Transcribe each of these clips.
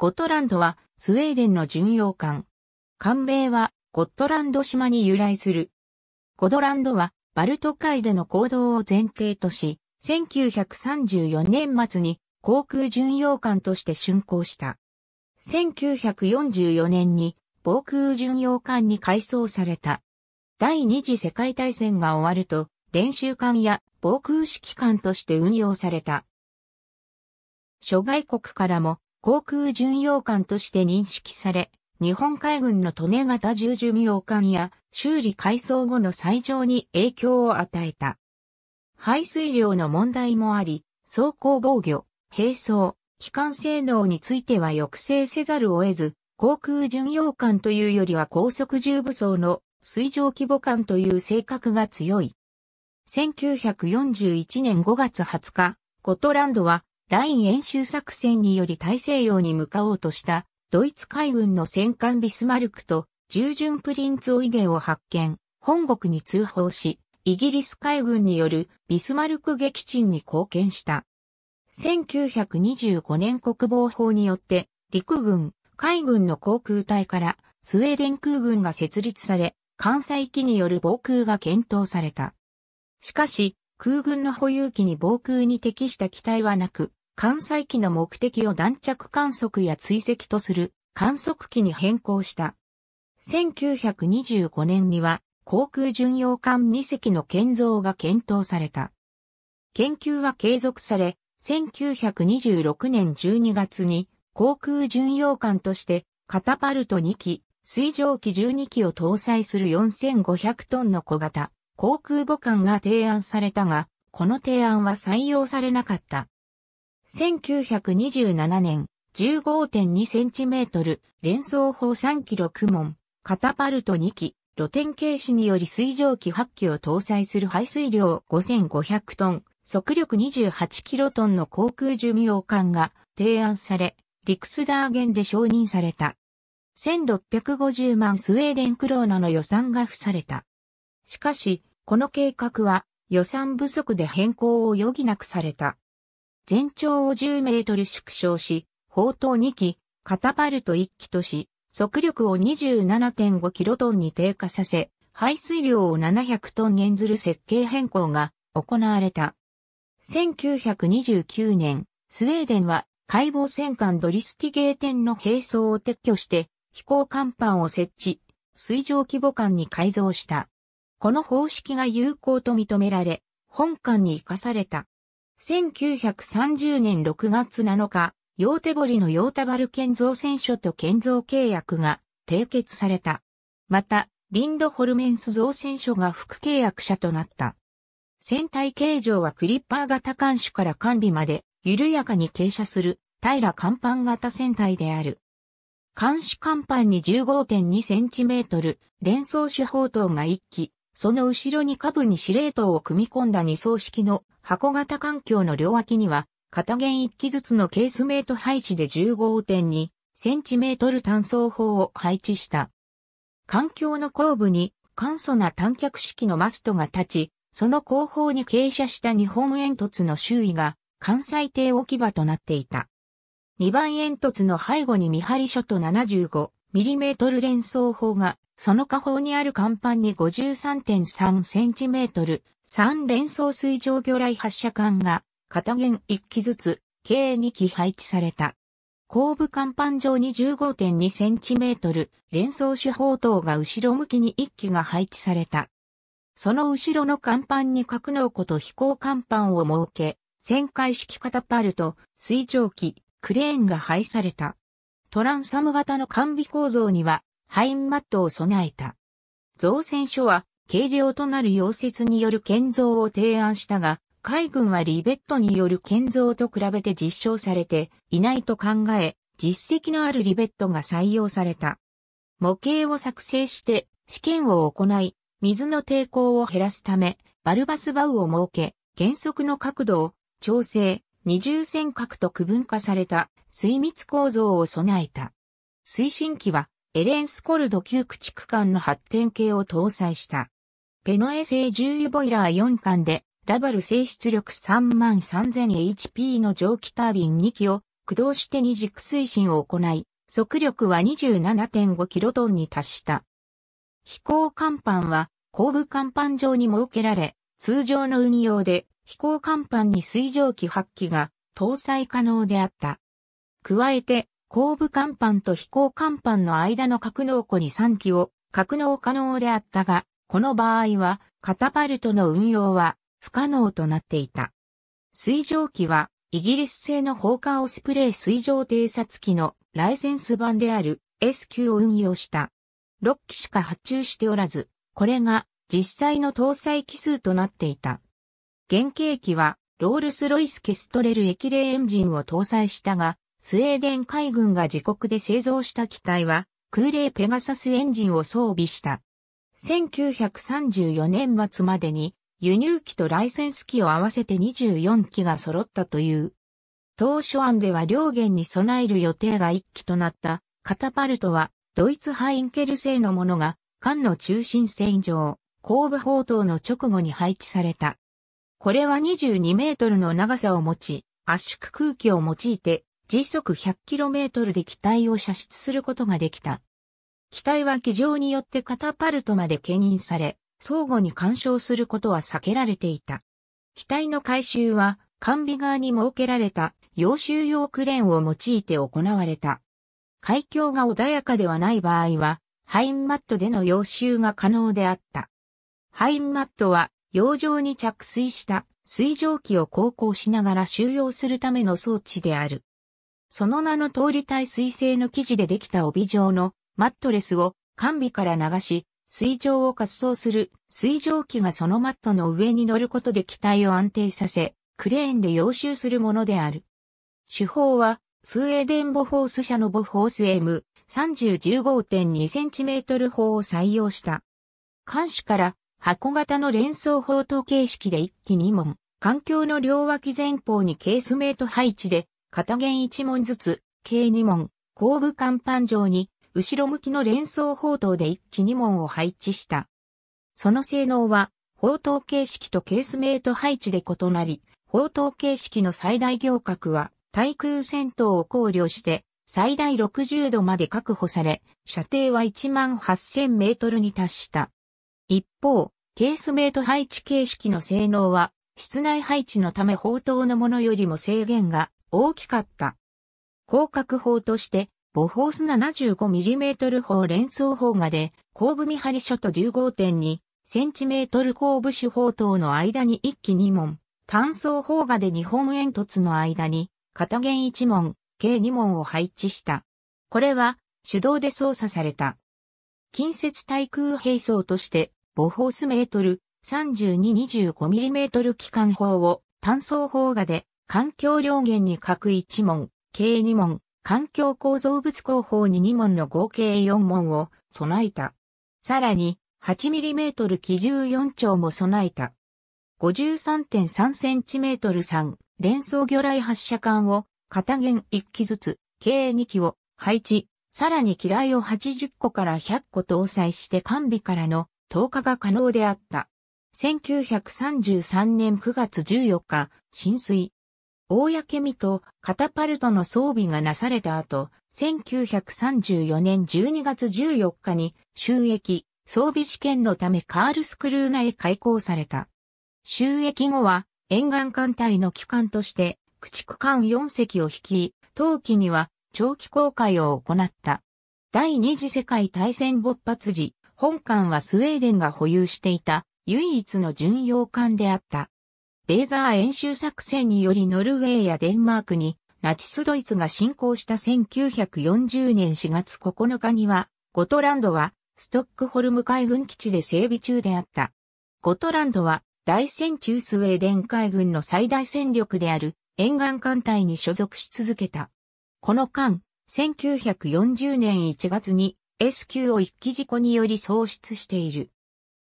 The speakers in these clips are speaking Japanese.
ゴットランドはスウェーデンの巡洋艦。艦名はゴットランド島に由来する。ゴドランドはバルト海での行動を前提とし、1934年末に航空巡洋艦として竣工した。1944年に防空巡洋艦に改装された。第二次世界大戦が終わると練習艦や防空指揮艦として運用された。諸外国からも航空巡洋艦として認識され、日本海軍の利根型重巡洋艦や修理改装後の最上に影響を与えた。排水量の問題もあり、走行防御、並走、機関性能については抑制せざるを得ず、航空巡洋艦というよりは高速重武装の水上規模艦という性格が強い。1941年5月20日、ゴトランドはライン演習作戦により大西洋に向かおうとしたドイツ海軍の戦艦ビスマルクと従順プリンツオイゲを発見、本国に通報し、イギリス海軍によるビスマルク撃沈に貢献した。1925年国防法によって陸軍、海軍の航空隊からスウェーデン空軍が設立され、艦載機による防空が検討された。しかし、空軍の保有機に防空に適した機体はなく、艦載機の目的を弾着観測や追跡とする観測機に変更した。1925年には航空巡洋艦2隻の建造が検討された。研究は継続され、1926年12月に航空巡洋艦としてカタパルト2機、水上機12機を搭載する4500トンの小型航空母艦が提案されたが、この提案は採用されなかった。1927年、15.2センチメートル、連想砲3キロモ門、カタパルト2機、露天軽視により水蒸気8機を搭載する排水量5500トン、速力28キロトンの航空寿命艦が提案され、リクスダーゲンで承認された。1650万スウェーデンクローナの予算が付された。しかし、この計画は予算不足で変更を余儀なくされた。全長を10メートル縮小し、砲塔2機、カタパルト1機とし、速力を27.5キロトンに低下させ、排水量を700トン減ずる設計変更が行われた。1929年、スウェーデンは解剖戦艦ドリスティゲーテンの兵装を撤去して飛行甲板を設置、水上規模艦に改造した。この方式が有効と認められ、本艦に生かされた。1930年6月7日、ヨーテボリのヨータバル建造船所と建造契約が締結された。また、リンドホルメンス造船所が副契約者となった。船体形状はクリッパー型艦首から管理まで緩やかに傾斜する平甲板型船体である。艦首甲板に 15.2cm 連装手法等が1機、その後ろに下部に司令塔を組み込んだ二層式の箱型環境の両脇には、片弦一機ずつのケースメイト配置で15.2 cm 単層砲を配置した。環境の後部に簡素な短脚式のマストが立ち、その後方に傾斜した日本煙突の周囲が関西艇置き場となっていた。2番煙突の背後に見張り所と 75mm 連装砲がその下方にある甲板に 53.3cm、3連装水上魚雷発射管が、片弦1機ずつ、計2機配置された。後部甲板上に 15.2cm、連装手法等が後ろ向きに1機が配置された。その後ろの甲板に格納庫と飛行甲板を設け、旋回式カタパルト、水蒸気、クレーンが配された。トランサム型の完備構造には、ハインマットを備えた。造船所は軽量となる溶接による建造を提案したが、海軍はリベットによる建造と比べて実証されていないと考え、実績のあるリベットが採用された。模型を作成して試験を行い、水の抵抗を減らすため、バルバスバウを設け、原則の角度を調整、二重線角と区分化された水密構造を備えた。推進機はエレンスコルド旧駆逐艦の発展系を搭載した。ペノエ製重油ボイラー4艦で、ラバル性出力 33000HP の蒸気タービン2機を駆動して二軸推進を行い、速力は 27.5kT に達した。飛行甲板は後部甲板上に設けられ、通常の運用で飛行甲板に水蒸気発揮が搭載可能であった。加えて、後部甲板と飛行甲板の間の格納庫に3機を格納可能であったが、この場合はカタパルトの運用は不可能となっていた。水上機はイギリス製の放火オスプレイ水上偵察機のライセンス版である S 級を運用した。6機しか発注しておらず、これが実際の搭載機数となっていた。原型機はロールスロイスケストレル液冷エンジンを搭載したが、スウェーデン海軍が自国で製造した機体は、空冷ペガサスエンジンを装備した。1934年末までに、輸入機とライセンス機を合わせて24機が揃ったという。当初案では両舷に備える予定が1機となったカタパルトはドイツハインケル製のものが艦の中心線上、後部砲塔の直後に配置された。これは22メートルの長さを持ち、圧縮空気を用いて時速 100km で機体を射出することができた。機体は機上によってカタパルトまで牽引され、相互に干渉することは避けられていた。機体の回収は、完備側に設けられた洋収用クレーンを用いて行われた。海峡が穏やかではない場合は、ハインマットでの洋収が可能であった。ハインマットは、洋上に着水した水蒸気を航行しながら収容するための装置である。その名の通り耐水性の生地でできた帯状のマットレスを完尾から流し、水上を滑走する水上機がそのマットの上に乗ることで機体を安定させ、クレーンで要収するものである。手法は、スウェーデンボフォース社のボフォース M 3 0 1 5 2トル砲を採用した。艦首から箱型の連装砲塔形式で一機二門、環境の両脇前方にケースメイト配置で片弦一問ずつ、計二問、後部甲板上に、後ろ向きの連想砲塔で一機二問を配置した。その性能は、砲塔形式とケースメイト配置で異なり、砲塔形式の最大行角は、対空戦闘を考慮して、最大60度まで確保され、射程は1万8000メートルに達した。一方、ケースメイト配置形式の性能は、室内配置のため砲塔のものよりも制限が大きかった。広角砲として、ボフォース 75mm 砲連装砲画で、後部見張り書と 15.2cm 後部手砲等の間に一機二門、単装砲画で二本煙突の間に、片弦一門、計二門を配置した。これは、手動で操作された。近接対空兵装として、ボフォースメートル 3225mm 機関砲を単装砲画で環境両元に各1問、計2問、環境構造物工法に2問の合計4問を備えた。さらに、8mm 基重4丁も備えた。53.3cm3 連装魚雷発射管を片弦1機ずつ計2機を配置、さらに機雷を80個から100個搭載して完備からの投下が可能であった。1933年9月14日、浸水、大やけみとカタパルトの装備がなされた後、1934年12月14日に収益、装備試験のためカールスクルーナへ開港された。収益後は沿岸艦隊の機関として駆逐艦4隻を引き、当期には長期航海を行った。第二次世界大戦勃発時、本艦はスウェーデンが保有していた唯一の巡洋艦であった。ベーザー演習作戦によりノルウェーやデンマークにナチスドイツが侵攻した1940年4月9日には、ゴトランドはストックホルム海軍基地で整備中であった。ゴトランドは大戦中スウェーデン海軍の最大戦力である沿岸艦隊に所属し続けた。この間、1940年1月に S 級を一機事故により喪失している。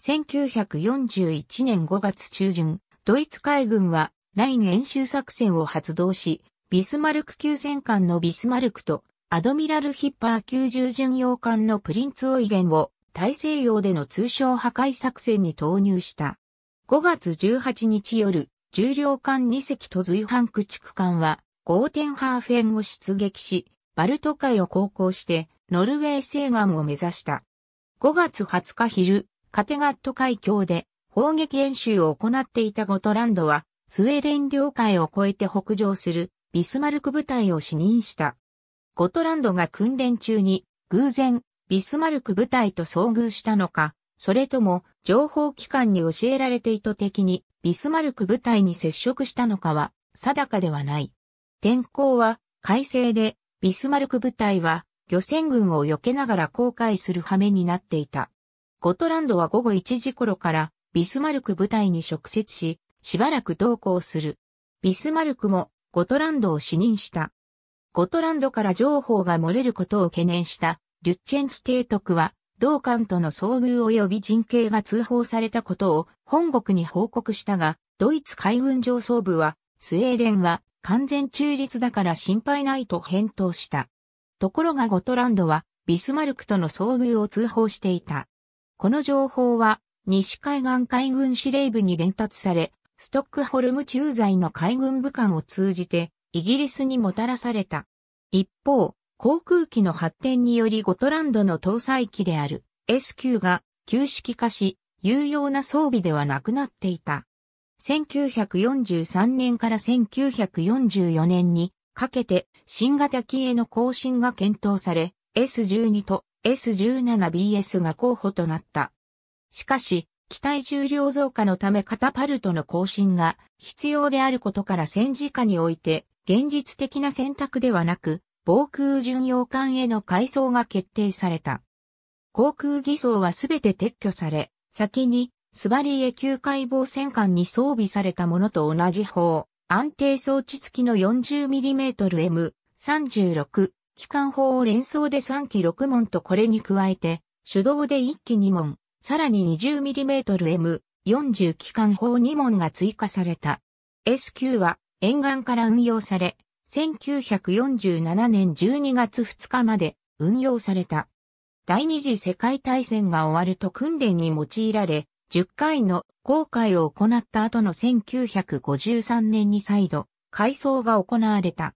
1941年5月中旬、ドイツ海軍は、ライン演習作戦を発動し、ビスマルク級戦艦のビスマルクと、アドミラルヒッパー級重巡洋艦のプリンツオイゲンを、大西洋での通称破壊作戦に投入した。5月18日夜、重量艦2隻と随伴駆逐艦は、ゴーテンハーフェンを出撃し、バルト海を航行して、ノルウェー西岸を目指した。5月20日昼、カテガット海峡で、砲撃演習を行っていたゴトランドは、スウェーデン領海を越えて北上するビスマルク部隊を視認した。ゴトランドが訓練中に偶然ビスマルク部隊と遭遇したのか、それとも情報機関に教えられて意図的にビスマルク部隊に接触したのかは定かではない。天候は快晴でビスマルク部隊は漁船群を避けながら航海する羽目になっていた。ゴトランドは午後1時頃からビスマルク部隊に直接し、しばらく同行する。ビスマルクもゴトランドを死任した。ゴトランドから情報が漏れることを懸念したリュッチェンス提督は、同官との遭遇及び人形が通報されたことを本国に報告したが、ドイツ海軍上層部は、スウェーデンは完全中立だから心配ないと返答した。ところがゴトランドはビスマルクとの遭遇を通報していた。この情報は西海岸海軍司令部に伝達され、ストックホルム駐在の海軍武官を通じて、イギリスにもたらされた。一方、航空機の発展によりゴトランドの搭載機である S9 が旧式化し、有用な装備ではなくなっていた。1943年から1944年にかけて新型機への更新が検討され、S12 と S17BS が候補となった。しかし、機体重量増加のためカタパルトの更新が必要であることから戦時下において、現実的な選択ではなく、防空巡洋艦への改装が決定された。航空偽装はすべて撤去され、先にスバリエ級解剖戦艦に装備されたものと同じ砲、安定装置付きの 40mmM36 機関砲を連装で3機6門とこれに加えて、手動で1機2門、さらに 20mm-M40 機関砲2門が追加された。s 級は沿岸から運用され、1947年12月2日まで運用された。第二次世界大戦が終わると訓練に用いられ、10回の航海を行った後の1953年に再度、改装が行われた。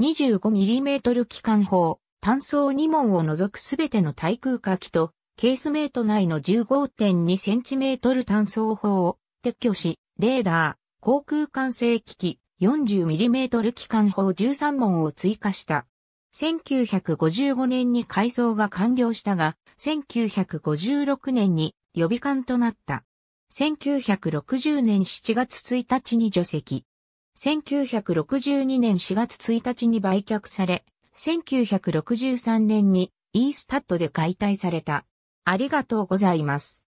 25mm 機関砲、単装2門を除くすべての対空火器とケースメイト内の 15.2cm 単装砲を撤去し、レーダー、航空管制機器 40mm 機関砲13門を追加した。1955年に改装が完了したが、1956年に予備艦となった。1960年7月1日に除籍。1962年4月1日に売却され、1963年にイースタッドで解体された。ありがとうございます。